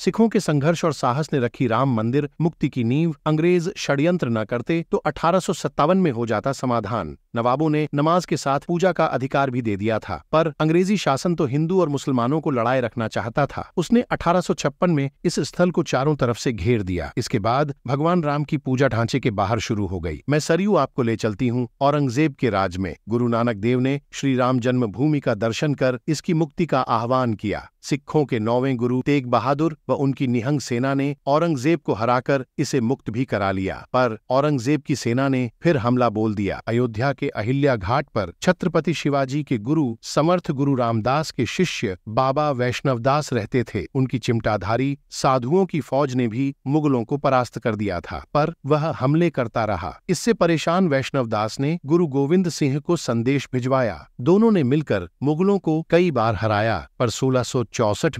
सिखों के संघर्ष और साहस ने रखी राम मंदिर मुक्ति की नींव अंग्रेज षड्यंत्र न करते तो अठारह में हो जाता समाधान नवाबों ने नमाज के साथ पूजा का अधिकार भी दे दिया था पर अंग्रेजी शासन तो हिंदू और मुसलमानों को लड़ाई रखना चाहता था उसने अठारह में इस स्थल को चारों तरफ से घेर दिया इसके बाद भगवान राम की पूजा ढांचे के बाहर शुरू हो गई मैं सरयू आपको ले चलती हूँ औरंगजेब के राज में गुरु नानक देव ने श्री राम जन्मभूमि का दर्शन कर इसकी मुक्ति का आह्वान किया सिखों के नौवें गुरु तेग बहादुर व उनकी निहंग सेना ने औरंगजेब को हराकर इसे मुक्त भी करा लिया पर औरंगजेब की सेना ने फिर हमला बोल दिया अयोध्या के अहिल्या घाट पर छत्रपति शिवाजी के गुरु समर्थ गुरु रामदास के शिष्य बाबा वैष्णवदास रहते थे उनकी चिमटाधारी साधुओं की फौज ने भी मुगलों को परास्त कर दिया था पर वह हमले करता रहा इससे परेशान वैष्णवदास ने गुरु गोविंद सिंह को संदेश भिजवाया दोनों ने मिलकर मुगलों को कई बार हराया पर सोलह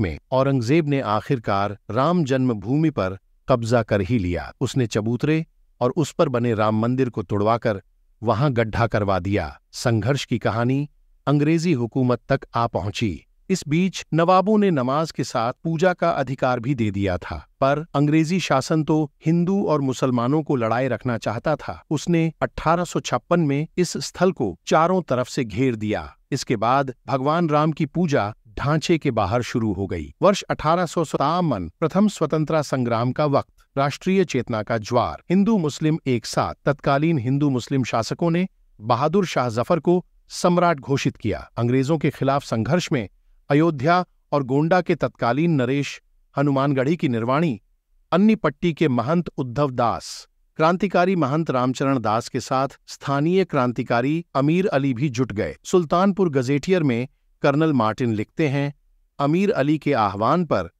में औरंगजेब ने आखिरकार सरकार राम जन्मभूमि पर कब्जा कर ही लिया उसने चबूतरे और उस पर बने राम मंदिर को तुड़वाकर वहां गड्ढा करवा दिया संघर्ष की कहानी अंग्रेजी हुकूमत तक आ पहुंची इस बीच नवाबों ने नमाज के साथ पूजा का अधिकार भी दे दिया था पर अंग्रेजी शासन तो हिंदू और मुसलमानों को लड़ाई रखना चाहता था उसने 1856 में इस स्थल को चारों तरफ से घेर दिया इसके बाद भगवान राम की पूजा ढांचे के बाहर शुरू हो गई वर्ष अठारह प्रथम स्वतंत्रता संग्राम का वक्त राष्ट्रीय चेतना का ज्वार हिंदू मुस्लिम एक साथ तत्कालीन हिंदू मुस्लिम शासकों ने बहादुर शाह जफर को सम्राट घोषित किया अंग्रेजों के खिलाफ संघर्ष में अयोध्या और गोंडा के तत्कालीन नरेश हनुमानगढ़ी की निर्वाणी अन्नीपट्टी के महंत उद्धव दास क्रांतिकारी महंत रामचरण दास के साथ स्थानीय क्रांतिकारी अमीर अली भी जुट गए सुल्तानपुर गजेटियर में कर्नल मार्टिन लिखते हैं अमीर अली के आह्वान पर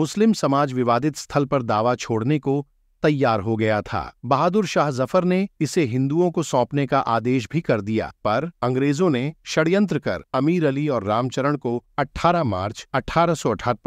मुस्लिम समाज विवादित स्थल पर दावा छोड़ने को तैयार हो गया था बहादुर शाह जफर ने इसे हिंदुओं को सौंपने का आदेश भी कर दिया पर अंग्रेजों ने षड्यंत्र कर अमीर अली और रामचरण को 18 मार्च अठारह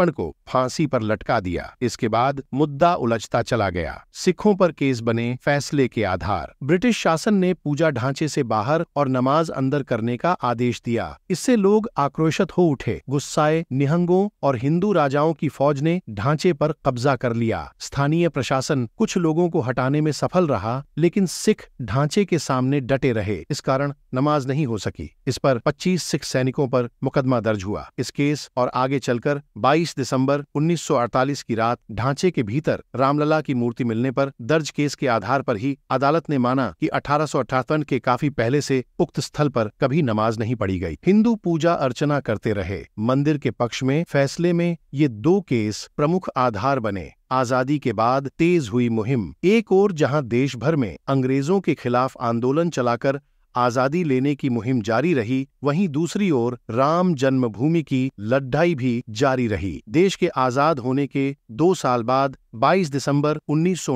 को फांसी पर लटका दिया इसके बाद मुद्दा उलझता चला गया सिखों पर केस बने फैसले के आधार ब्रिटिश शासन ने पूजा ढांचे से बाहर और नमाज अंदर करने का आदेश दिया इससे लोग आक्रोशित हो उठे गुस्साए निहंगों और हिंदू राजाओं की फौज ने ढांचे पर कब्जा कर लिया स्थानीय प्रशासन कुछ कुछ लोगों को हटाने में सफल रहा लेकिन सिख ढांचे के सामने डटे रहे इस कारण नमाज नहीं हो सकी इस पर 25 सिख सैनिकों पर मुकदमा दर्ज हुआ इस केस और आगे चलकर 22 दिसंबर 1948 की रात ढांचे के भीतर रामलला की मूर्ति मिलने पर दर्ज केस के आधार पर ही अदालत ने माना कि अठारह के काफी पहले से उक्त स्थल पर कभी नमाज नहीं पड़ी गई हिंदू पूजा अर्चना करते रहे मंदिर के पक्ष में फैसले में ये दो केस प्रमुख आधार बने आजादी के बाद तेज हुई मुहिम एक ओर जहां देश भर में अंग्रेजों के खिलाफ आंदोलन चलाकर आजादी लेने की मुहिम जारी रही वहीं दूसरी ओर राम जन्मभूमि की लड़ाई भी जारी रही देश के आजाद होने के दो साल बाद 22 दिसंबर उन्नीस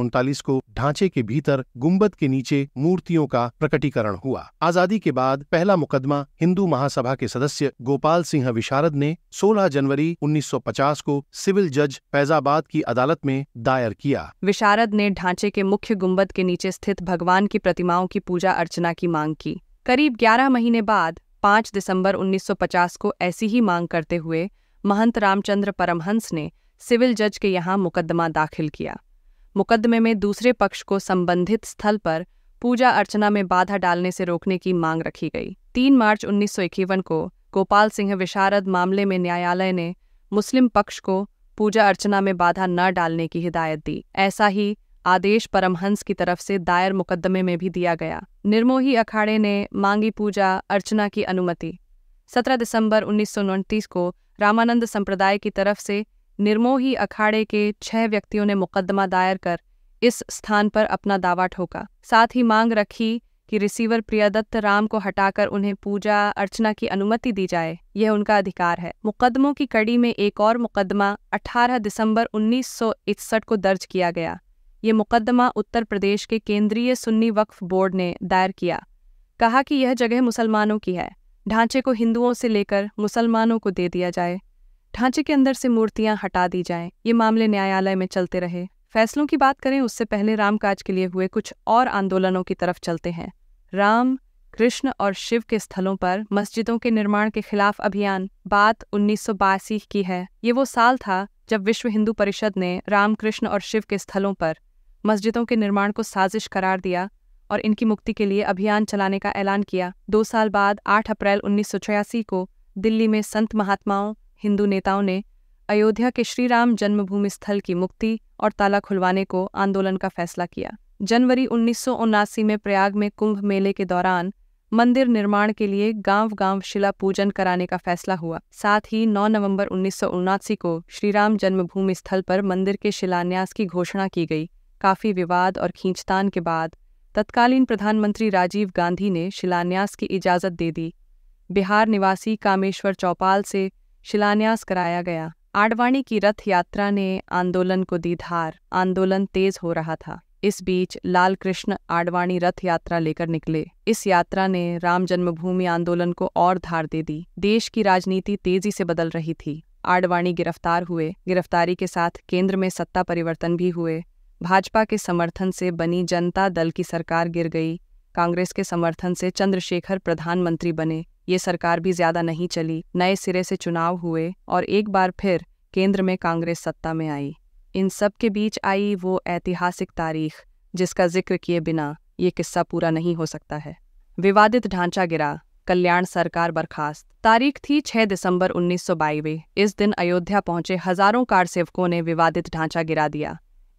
को ढांचे के भीतर गुंबद के नीचे मूर्तियों का प्रकटीकरण हुआ आजादी के बाद पहला मुकदमा हिंदू महासभा के सदस्य गोपाल सिंह विशारद ने 16 जनवरी 1950 को सिविल जज फैजाबाद की अदालत में दायर किया विशारद ने ढांचे के मुख्य गुंबद के नीचे स्थित भगवान की प्रतिमाओं की पूजा अर्चना की मांग की करीब ग्यारह महीने बाद पाँच दिसंबर उन्नीस को ऐसी ही मांग करते हुए महंत रामचंद्र परमहंस ने सिविल जज के यहाँ मुकदमा दाखिल किया मुकदमे में दूसरे पक्ष को संबंधित स्थल पर पूजा अर्चना में बाधा डालने से रोकने की मांग रखी गई तीन मार्च उन्नीस को गोपाल सिंह विशारद मामले में न्यायालय ने मुस्लिम पक्ष को पूजा अर्चना में बाधा न डालने की हिदायत दी ऐसा ही आदेश परमहंस की तरफ से दायर मुकदमे में भी दिया गया निर्मोही अखाड़े ने मांगी पूजा अर्चना की अनुमति 17 दिसंबर उन्नीस को रामानंद संप्रदाय की तरफ से निर्मोही अखाड़े के छह व्यक्तियों ने मुकदमा दायर कर इस स्थान पर अपना दावा ठोका साथ ही मांग रखी कि रिसीवर प्रियदत्त राम को हटाकर उन्हें पूजा अर्चना की अनुमति दी जाए यह उनका अधिकार है मुकदमों की कड़ी में एक और मुकदमा 18 दिसंबर 1961 को दर्ज किया गया ये मुकदमा उत्तर प्रदेश के केंद्रीय सुन्नी वक्फ बोर्ड ने दायर किया कहा कि यह जगह मुसलमानों की है ढांचे को हिंदुओं से लेकर मुसलमानों को दे दिया जाए ढांचे के अंदर से मूर्तियां हटा दी जाएं ये मामले न्यायालय में चलते रहे फैसलों की बात करें उससे पहले रामकाज के लिए हुए कुछ और आंदोलनों की तरफ चलते हैं राम कृष्ण और शिव के स्थलों पर मस्जिदों के निर्माण के खिलाफ अभियान बात उन्नीस की है ये वो साल था जब विश्व हिंदू परिषद ने रामकृष्ण और शिव के स्थलों पर मस्जिदों के निर्माण को साजिश करार दिया और इनकी मुक्ति के लिए अभियान चलाने का ऐलान किया दो साल बाद 8 अप्रैल उन्नीस को दिल्ली में संत महात्माओं हिंदू नेताओं ने अयोध्या के श्री राम जन्मभूमि स्थल की मुक्ति और ताला खुलवाने को आंदोलन का फैसला किया जनवरी उन्नीस में प्रयाग में कुंभ मेले के दौरान मंदिर निर्माण के लिए गांव गांव शिला पूजन कराने का फैसला हुआ साथ ही 9 नवंबर उन्नीस को श्रीराम जन्मभूमि स्थल पर मंदिर के शिलान्यास की घोषणा की गई काफ़ी विवाद और खींचतान के बाद तत्कालीन प्रधानमंत्री राजीव गांधी ने शिलान्यास की इजाज़त दे दी बिहार निवासी कामेश्वर चौपाल से शिलान्यास कराया गया आडवाणी की रथ यात्रा ने आंदोलन को दी धार आंदोलन तेज हो रहा था इस बीच लाल कृष्ण आडवाणी रथ यात्रा लेकर निकले इस यात्रा ने राम जन्मभूमि आंदोलन को और धार दे दी देश की राजनीति तेजी से बदल रही थी आडवाणी गिरफ्तार हुए गिरफ्तारी के साथ केंद्र में सत्ता परिवर्तन भी हुए भाजपा के समर्थन से बनी जनता दल की सरकार गिर गई कांग्रेस के समर्थन से चंद्रशेखर प्रधानमंत्री बने ये सरकार भी ज़्यादा नहीं चली नए सिरे से चुनाव हुए और एक बार फिर केंद्र में कांग्रेस सत्ता में आई इन सब के बीच आई वो ऐतिहासिक तारीख जिसका जिक्र किए बिना ये किस्सा पूरा नहीं हो सकता है विवादित ढांचा गिरा कल्याण सरकार बर्खास्त तारीख थी 6 दिसंबर उन्नीस इस दिन अयोध्या पहुंचे हजारों कार सेवकों ने विवादित ढांचा गिरा दिया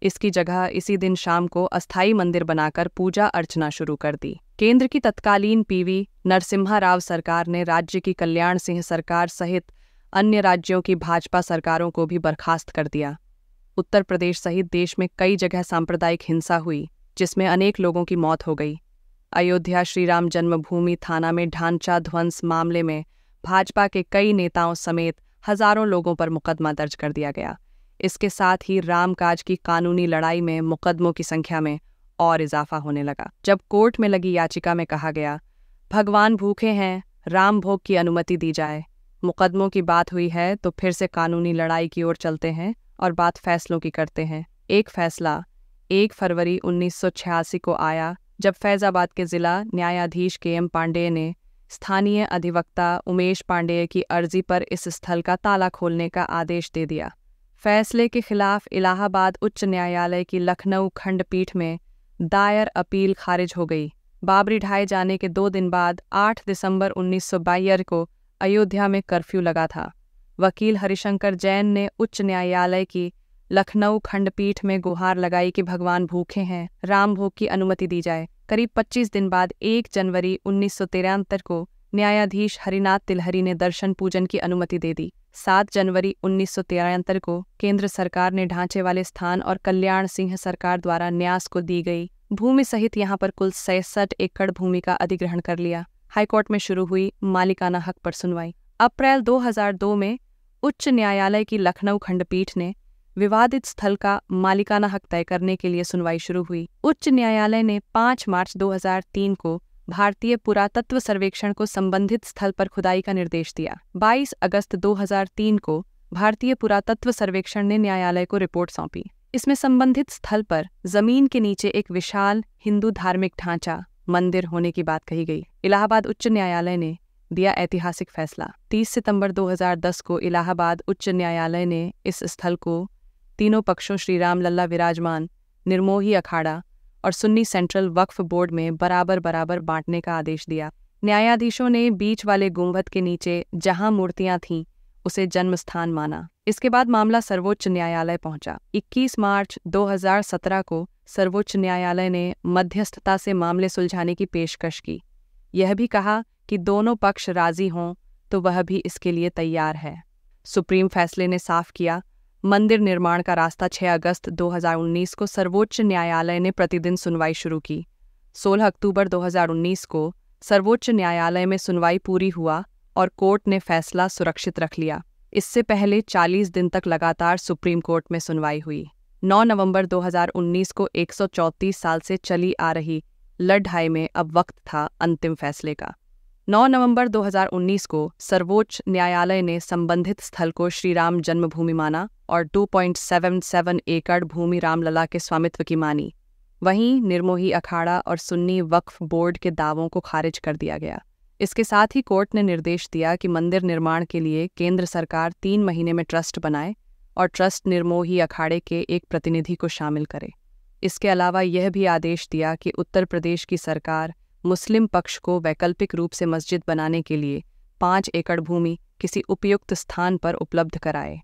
इसकी जगह इसी दिन शाम को अस्थायी मंदिर बनाकर पूजा अर्चना शुरू कर दी केंद्र की तत्कालीन पीवी नरसिम्हा राव सरकार ने राज्य की कल्याण सिंह सरकार सहित अन्य राज्यों की भाजपा सरकारों को भी बर्खास्त कर दिया उत्तर प्रदेश सहित देश में कई जगह सांप्रदायिक हिंसा हुई जिसमें अनेक लोगों की मौत हो गई अयोध्या श्रीराम जन्मभूमि थाना में ढांचा ध्वंस मामले में भाजपा के कई नेताओं समेत हजारों लोगों पर मुकदमा दर्ज कर दिया गया इसके साथ ही रामकाज की कानूनी लड़ाई में मुकदमों की संख्या में और इजाफा होने लगा जब कोर्ट में लगी याचिका में कहा गया भगवान भूखे हैं राम भोग की अनुमति दी जाए मुकदमों की बात हुई है तो फिर से कानूनी लड़ाई की ओर चलते हैं और बात फैसलों की करते हैं एक फैसला एक फरवरी उन्नीस को आया जब फैज़ाबाद के ज़िला न्यायाधीश के एम पांडेय ने स्थानीय अधिवक्ता उमेश पांडेय की अर्जी पर इस स्थल का ताला खोलने का आदेश दे दिया फैसले के खिलाफ इलाहाबाद उच्च न्यायालय की लखनऊ खंडपीठ में दायर अपील खारिज हो गई बाबरी ढाए जाने के दो दिन बाद 8 दिसंबर उन्नीस को अयोध्या में कर्फ्यू लगा था वकील हरिशंकर जैन ने उच्च न्यायालय की लखनऊ खंडपीठ में गुहार लगाई कि भगवान भूखे हैं राम भोग की अनुमति दी जाए करीब 25 दिन बाद 1 जनवरी उन्नीस को न्यायाधीश हरिनाथ तिलहरी ने दर्शन पूजन की अनुमति दे दी सात जनवरी उन्नीस को केंद्र सरकार ने ढांचे वाले स्थान और कल्याण सिंह सरकार द्वारा न्यास को दी गई भूमि सहित यहाँ पर कुल सैसठ एकड़ भूमि का अधिग्रहण कर लिया हाईकोर्ट में शुरू हुई मालिकाना हक पर सुनवाई अप्रैल 2002 में उच्च न्यायालय की लखनऊ खंडपीठ ने विवादित स्थल का मालिकाना हक तय करने के लिए सुनवाई शुरू हुई उच्च न्यायालय ने 5 मार्च 2003 को भारतीय पुरातत्व सर्वेक्षण को संबंधित स्थल पर खुदाई का निर्देश दिया 22 अगस्त 2003 को भारतीय पुरातत्व सर्वेक्षण ने न्यायालय को रिपोर्ट सौंपी इसमें संबंधित स्थल पर जमीन के नीचे एक विशाल हिंदू धार्मिक ढांचा मंदिर होने की बात कही गई इलाहाबाद उच्च न्यायालय ने दिया ऐतिहासिक फैसला 30 सितंबर 2010 को इलाहाबाद उच्च न्यायालय ने इस स्थल को तीनों पक्षों श्री राम लल्ला विराजमान निर्मोही अखाड़ा और सुन्नी सेंट्रल वक्फ बोर्ड में बराबर बराबर बांटने का आदेश दिया न्यायाधीशों ने बीच वाले गुंबद के नीचे जहां मूर्तियां थीं उसे जन्म स्थान माना इसके बाद मामला सर्वोच्च न्यायालय पहुंचा 21 मार्च 2017 को सर्वोच्च न्यायालय ने मध्यस्थता से मामले सुलझाने की पेशकश की यह भी कहा कि दोनों पक्ष राजी हों तो वह भी इसके लिए तैयार है सुप्रीम फैसले ने साफ किया मंदिर निर्माण का रास्ता 6 अगस्त 2019 को सर्वोच्च न्यायालय ने प्रतिदिन सुनवाई शुरू की 16 अक्टूबर 2019 को सर्वोच्च न्यायालय में सुनवाई पूरी हुआ और कोर्ट ने फैसला सुरक्षित रख लिया इससे पहले 40 दिन तक लगातार सुप्रीम कोर्ट में सुनवाई हुई 9 नवंबर 2019 को 134 साल से चली आ रही लड़ाई में अब वक्त था अंतिम फैसले का 9 नवंबर 2019 को सर्वोच्च न्यायालय ने संबंधित स्थल को श्रीराम जन्मभूमि माना और 2.77 एकड़ भूमि रामलला के स्वामित्व की मानी वहीं निर्मोही अखाड़ा और सुन्नी वक्फ बोर्ड के दावों को खारिज कर दिया गया इसके साथ ही कोर्ट ने निर्देश दिया कि मंदिर निर्माण के लिए केंद्र सरकार तीन महीने में ट्रस्ट बनाए और ट्रस्ट निर्मोही अखाड़े के एक प्रतिनिधि को शामिल करे इसके अलावा यह भी आदेश दिया कि उत्तर प्रदेश की सरकार मुस्लिम पक्ष को वैकल्पिक रूप से मस्जिद बनाने के लिए पाँच एकड़ भूमि किसी उपयुक्त स्थान पर उपलब्ध कराए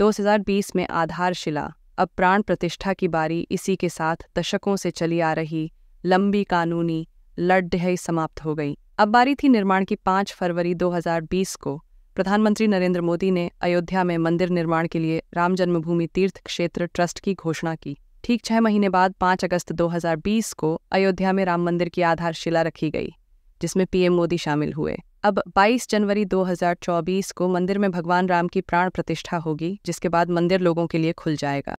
2020 में आधारशिला अब प्राण प्रतिष्ठा की बारी इसी के साथ दशकों से चली आ रही लंबी कानूनी लड़ाई समाप्त हो गई अब बारी थी निर्माण की 5 फरवरी 2020 को प्रधानमंत्री नरेंद्र मोदी ने अयोध्या में मंदिर निर्माण के लिए राम जन्मभूमि तीर्थ क्षेत्र ट्रस्ट की घोषणा की ठीक छह महीने बाद 5 अगस्त 2020 को अयोध्या में राम मंदिर की आधारशिला रखी गई जिसमें पीएम मोदी शामिल हुए अब 22 जनवरी 2024 को मंदिर में भगवान राम की प्राण प्रतिष्ठा होगी जिसके बाद मंदिर लोगों के लिए खुल जाएगा